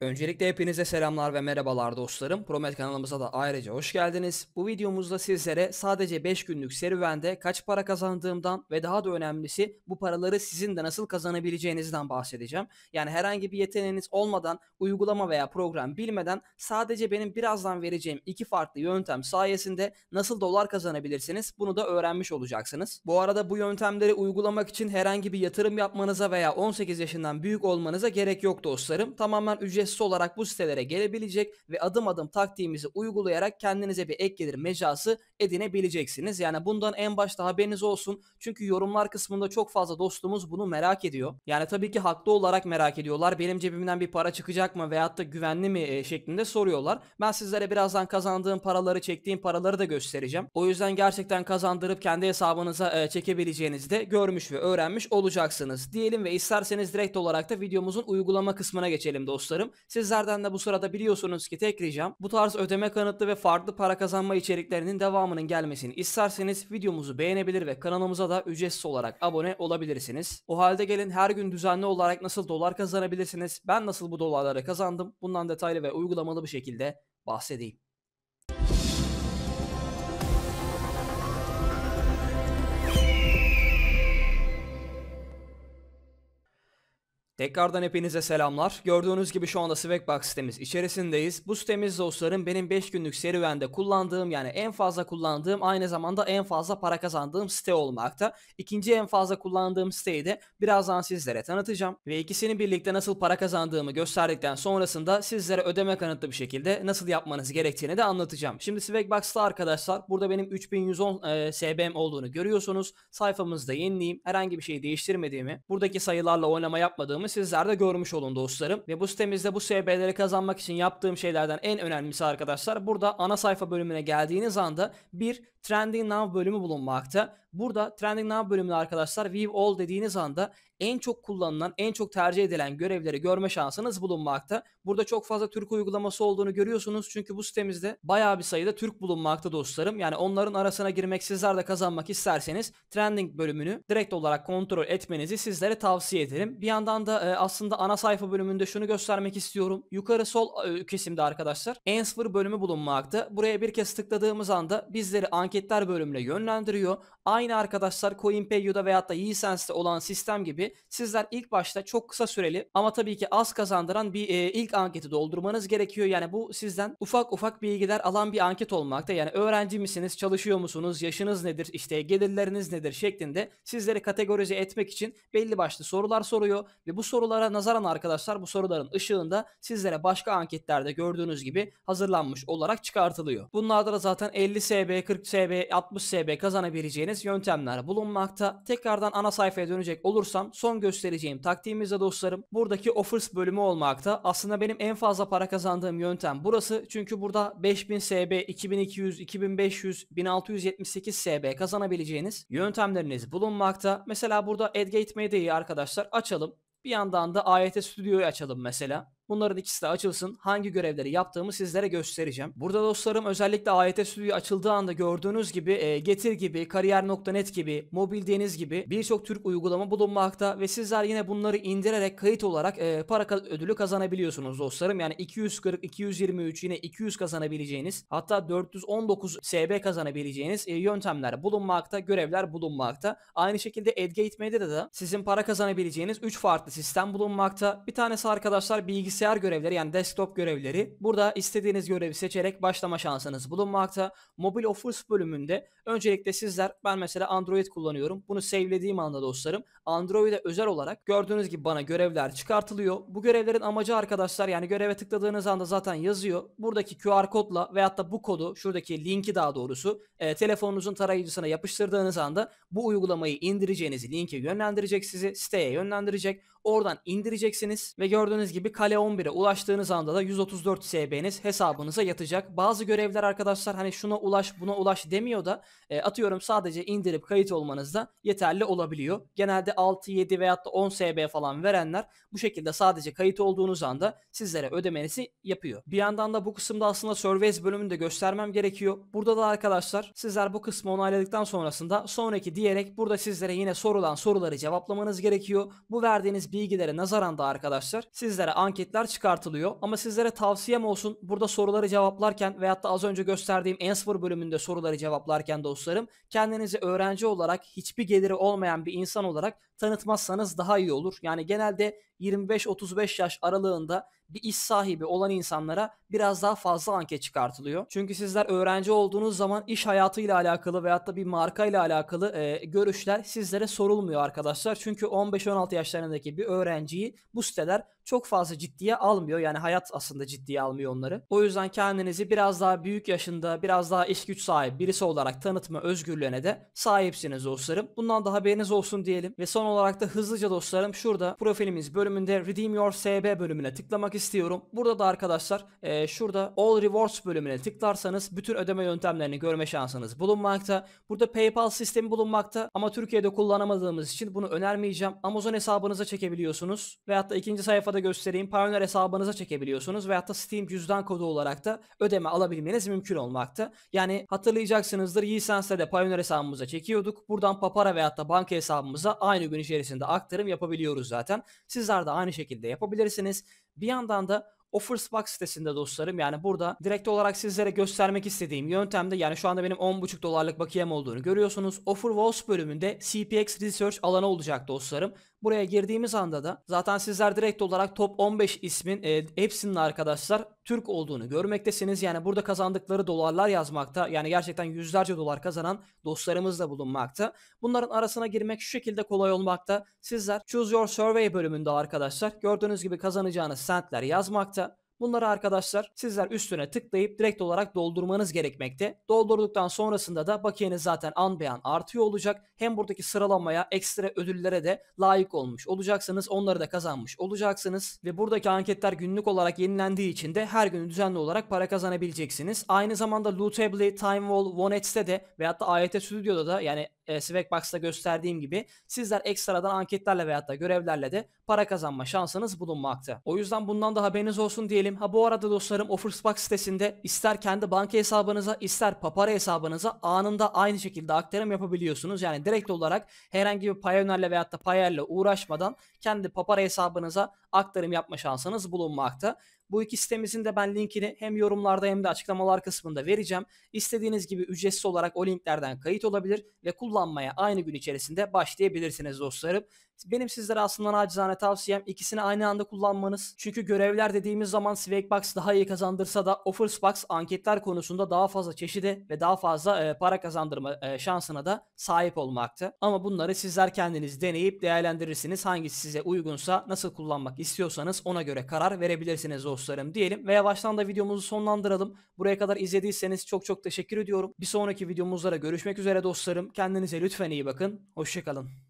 Öncelikle hepinize selamlar ve merhabalar dostlarım. Promet kanalımıza da ayrıca hoş geldiniz. Bu videomuzda sizlere sadece 5 günlük serüvende kaç para kazandığımdan ve daha da önemlisi bu paraları sizin de nasıl kazanabileceğinizden bahsedeceğim. Yani herhangi bir yeteneğiniz olmadan, uygulama veya program bilmeden sadece benim birazdan vereceğim iki farklı yöntem sayesinde nasıl dolar kazanabilirsiniz bunu da öğrenmiş olacaksınız. Bu arada bu yöntemleri uygulamak için herhangi bir yatırım yapmanıza veya 18 yaşından büyük olmanıza gerek yok dostlarım. Tamamen ücretsiz ücretsiz olarak bu sitelere gelebilecek ve adım adım taktiğimizi uygulayarak kendinize bir ek gelir mecrası edinebileceksiniz. Yani bundan en başta haberiniz olsun. Çünkü yorumlar kısmında çok fazla dostumuz bunu merak ediyor. Yani tabii ki haklı olarak merak ediyorlar. Benim cebimden bir para çıkacak mı veyahut da güvenli mi e, şeklinde soruyorlar. Ben sizlere birazdan kazandığım paraları, çektiğim paraları da göstereceğim. O yüzden gerçekten kazandırıp kendi hesabınıza e, çekebileceğinizi de görmüş ve öğrenmiş olacaksınız diyelim ve isterseniz direkt olarak da videomuzun uygulama kısmına geçelim dostlarım. Sizlerden de bu sırada biliyorsunuz ki tek ricam bu tarz ödeme kanıtlı ve farklı para kazanma içeriklerinin devamının gelmesini isterseniz videomuzu beğenebilir ve kanalımıza da ücretsiz olarak abone olabilirsiniz. O halde gelin her gün düzenli olarak nasıl dolar kazanabilirsiniz, ben nasıl bu dolarları kazandım bundan detaylı ve uygulamalı bir şekilde bahsedeyim. Tekrardan hepinize selamlar. Gördüğünüz gibi şu anda Swagbox sitemiz içerisindeyiz. Bu sitemiz dostlarım benim 5 günlük serüvende kullandığım yani en fazla kullandığım aynı zamanda en fazla para kazandığım site olmakta. İkinci en fazla kullandığım siteyi de birazdan sizlere tanıtacağım. Ve ikisini birlikte nasıl para kazandığımı gösterdikten sonrasında sizlere ödeme kanıtlı bir şekilde nasıl yapmanız gerektiğini de anlatacağım. Şimdi Swagbox'ta arkadaşlar burada benim 3110 e, SBM olduğunu görüyorsunuz. Sayfamızda yenileyim. Herhangi bir şey değiştirmediğimi, buradaki sayılarla oynama yapmadığımı yaptığımı sizler de görmüş olun dostlarım. Ve bu sitemizde bu SB'leri kazanmak için yaptığım şeylerden en önemlisi arkadaşlar burada ana sayfa bölümüne geldiğiniz anda bir Trending Now bölümü bulunmakta. Burada Trending Now bölümünde arkadaşlar View All dediğiniz anda en çok kullanılan, en çok tercih edilen görevleri görme şansınız bulunmakta. Burada çok fazla Türk uygulaması olduğunu görüyorsunuz. Çünkü bu sitemizde bayağı bir sayıda Türk bulunmakta dostlarım. Yani onların arasına girmek sizler de kazanmak isterseniz Trending bölümünü direkt olarak kontrol etmenizi sizlere tavsiye ederim. Bir yandan da burada e, aslında ana sayfa bölümünde şunu göstermek istiyorum. Yukarı sol e, kesimde arkadaşlar Answer bölümü bulunmakta. Buraya bir kez tıkladığımız anda bizleri anketler bölümüne yönlendiriyor. Aynı arkadaşlar CoinPayU'da veyahut da Yeasense'de olan sistem gibi sizler ilk başta çok kısa süreli ama tabii ki az kazandıran bir e, ilk anketi doldurmanız gerekiyor. Yani bu sizden ufak ufak bilgiler alan bir anket olmakta. Yani öğrenci misiniz, çalışıyor musunuz, yaşınız nedir, işte gelirleriniz nedir şeklinde sizleri kategorize etmek için belli başlı sorular soruyor ve bu sorulara nazaran arkadaşlar bu soruların ışığında sizlere başka anketlerde gördüğünüz gibi hazırlanmış olarak çıkartılıyor. Bunlarda da zaten 50 SB, 40 SB, 60 SB kazanabileceğiniz yöntemler bulunmakta. Tekrardan ana sayfaya dönecek olursam son göstereceğim taktiğimizde dostlarım buradaki offers bölümü olmakta. Aslında benim en fazla para kazandığım yöntem burası. Çünkü burada 5000 SB, 2200, 2500, 1678 SB kazanabileceğiniz yöntemleriniz bulunmakta. Mesela burada AdGate Media'yı arkadaşlar açalım. Bir yandan da AYT Stüdyo'yu açalım mesela. Bunların ikisi de açılsın. Hangi görevleri yaptığımı sizlere göstereceğim. Burada dostlarım özellikle AYT Stüdyo açıldığı anda gördüğünüz gibi e, Getir gibi, Kariyer.net gibi, Mobil Deniz gibi birçok Türk uygulama bulunmakta ve sizler yine bunları indirerek kayıt olarak e, para ödülü kazanabiliyorsunuz dostlarım. Yani 240, 223 yine 200 kazanabileceğiniz hatta 419 SB kazanabileceğiniz e, yöntemler bulunmakta, görevler bulunmakta. Aynı şekilde Edgate Media'da da sizin para kazanabileceğiniz 3 farklı sistem bulunmakta. Bir tanesi arkadaşlar bilgisayar bilgisayar görevleri yani desktop görevleri. Burada istediğiniz görevi seçerek başlama şansınız bulunmakta. Mobile Offers bölümünde öncelikle sizler ben mesela Android kullanıyorum. Bunu save'lediğim anda dostlarım Android'e özel olarak gördüğünüz gibi bana görevler çıkartılıyor. Bu görevlerin amacı arkadaşlar yani göreve tıkladığınız anda zaten yazıyor. Buradaki QR kodla veyahut da bu kodu şuradaki linki daha doğrusu e, telefonunuzun tarayıcısına yapıştırdığınız anda bu uygulamayı indireceğiniz linke yönlendirecek sizi siteye yönlendirecek. Oradan indireceksiniz ve gördüğünüz gibi kale 11'e ulaştığınız anda da 134 SB'niz hesabınıza yatacak. Bazı görevler arkadaşlar hani şuna ulaş buna ulaş demiyor da e, atıyorum sadece indirip kayıt olmanız da yeterli olabiliyor. Genelde 6, 7 veyahut da 10 SB falan verenler bu şekilde sadece kayıt olduğunuz anda sizlere ödemenizi yapıyor. Bir yandan da bu kısımda aslında Surveys bölümünü de göstermem gerekiyor. Burada da arkadaşlar sizler bu kısmı onayladıktan sonrasında sonraki diyerek burada sizlere yine sorulan soruları cevaplamanız gerekiyor. Bu verdiğiniz bilgilere nazaran da arkadaşlar sizlere anketler çıkartılıyor. Ama sizlere tavsiyem olsun burada soruları cevaplarken veyahut da az önce gösterdiğim en sıfır bölümünde soruları cevaplarken dostlarım kendinizi öğrenci olarak hiçbir geliri olmayan bir insan olarak tanıtmazsanız daha iyi olur. Yani genelde 25-35 yaş aralığında bir iş sahibi olan insanlara biraz daha fazla anket çıkartılıyor. Çünkü sizler öğrenci olduğunuz zaman iş hayatıyla alakalı veyahut da bir marka ile alakalı e, görüşler sizlere sorulmuyor arkadaşlar. Çünkü 15-16 yaşlarındaki bir öğrenciyi bu siteler çok fazla ciddiye almıyor. Yani hayat aslında ciddiye almıyor onları. O yüzden kendinizi biraz daha büyük yaşında, biraz daha iş güç sahibi birisi olarak tanıtma özgürlüğüne de sahipsiniz dostlarım. Bundan da haberiniz olsun diyelim. Ve son olarak da hızlıca dostlarım şurada profilimiz bölümünde Redeem Your SB bölümüne tıklamak istiyorum. Burada da arkadaşlar e, şurada All Rewards bölümüne tıklarsanız bütün ödeme yöntemlerini görme şansınız bulunmakta. Burada PayPal sistemi bulunmakta ama Türkiye'de kullanamadığımız için bunu önermeyeceğim. Amazon hesabınıza çekebiliyorsunuz. Veyahut da ikinci sayfada da göstereyim. Payoneer hesabınıza çekebiliyorsunuz ve hatta Steam cüzdan kodu olarak da ödeme alabilmeniz mümkün olmakta. Yani hatırlayacaksınızdır Yisense'de de Payoneer hesabımıza çekiyorduk. Buradan Papara veyahut da banka hesabımıza aynı gün içerisinde aktarım yapabiliyoruz zaten. Sizler de aynı şekilde yapabilirsiniz. Bir yandan da Offersbox sitesinde dostlarım. Yani burada direkt olarak sizlere göstermek istediğim yöntemde yani şu anda benim 10.5 dolarlık bakiyem olduğunu görüyorsunuz. Offer Walls bölümünde CPX Research alanı olacak dostlarım. Buraya girdiğimiz anda da zaten sizler direkt olarak top 15 ismin e, hepsinin arkadaşlar Türk olduğunu görmektesiniz. Yani burada kazandıkları dolarlar yazmakta. Yani gerçekten yüzlerce dolar kazanan dostlarımız da bulunmakta. Bunların arasına girmek şu şekilde kolay olmakta. Sizler Choose Your Survey bölümünde arkadaşlar gördüğünüz gibi kazanacağınız sentler yazmakta. Bunları arkadaşlar sizler üstüne tıklayıp direkt olarak doldurmanız gerekmekte. Doldurduktan sonrasında da bakiyeniz zaten an beyan artıyor olacak. Hem buradaki sıralamaya ekstra ödüllere de layık olmuş olacaksınız. Onları da kazanmış olacaksınız. Ve buradaki anketler günlük olarak yenilendiği için de her gün düzenli olarak para kazanabileceksiniz. Aynı zamanda Lootably, Timewall, OneX'te de veyahut da AYT Studio'da da yani e, Swagbox'ta gösterdiğim gibi sizler ekstradan anketlerle veyahut da görevlerle de para kazanma şansınız bulunmakta. O yüzden bundan da haberiniz olsun diyelim. Ha bu arada dostlarım Offersbox sitesinde ister kendi banka hesabınıza ister papara hesabınıza anında aynı şekilde aktarım yapabiliyorsunuz. Yani direkt olarak herhangi bir Payoneer'le veyahut da Payer'le uğraşmadan kendi papara hesabınıza aktarım yapma şansınız bulunmakta. Bu iki sitemizin de ben linkini hem yorumlarda hem de açıklamalar kısmında vereceğim. İstediğiniz gibi ücretsiz olarak o linklerden kayıt olabilir ve kullanmaya aynı gün içerisinde başlayabilirsiniz dostlarım. Benim sizlere aslında acizane tavsiyem ikisini aynı anda kullanmanız. Çünkü görevler dediğimiz zaman Swagbucks daha iyi kazandırsa da Offersbox anketler konusunda daha fazla çeşidi ve daha fazla e, para kazandırma e, şansına da sahip olmakta. Ama bunları sizler kendiniz deneyip değerlendirirsiniz. Hangisi size uygunsa nasıl kullanmak istiyorsanız ona göre karar verebilirsiniz dostlarım diyelim. Ve yavaştan da videomuzu sonlandıralım. Buraya kadar izlediyseniz çok çok teşekkür ediyorum. Bir sonraki videomuzlara görüşmek üzere dostlarım. Kendinize lütfen iyi bakın. Hoşçakalın.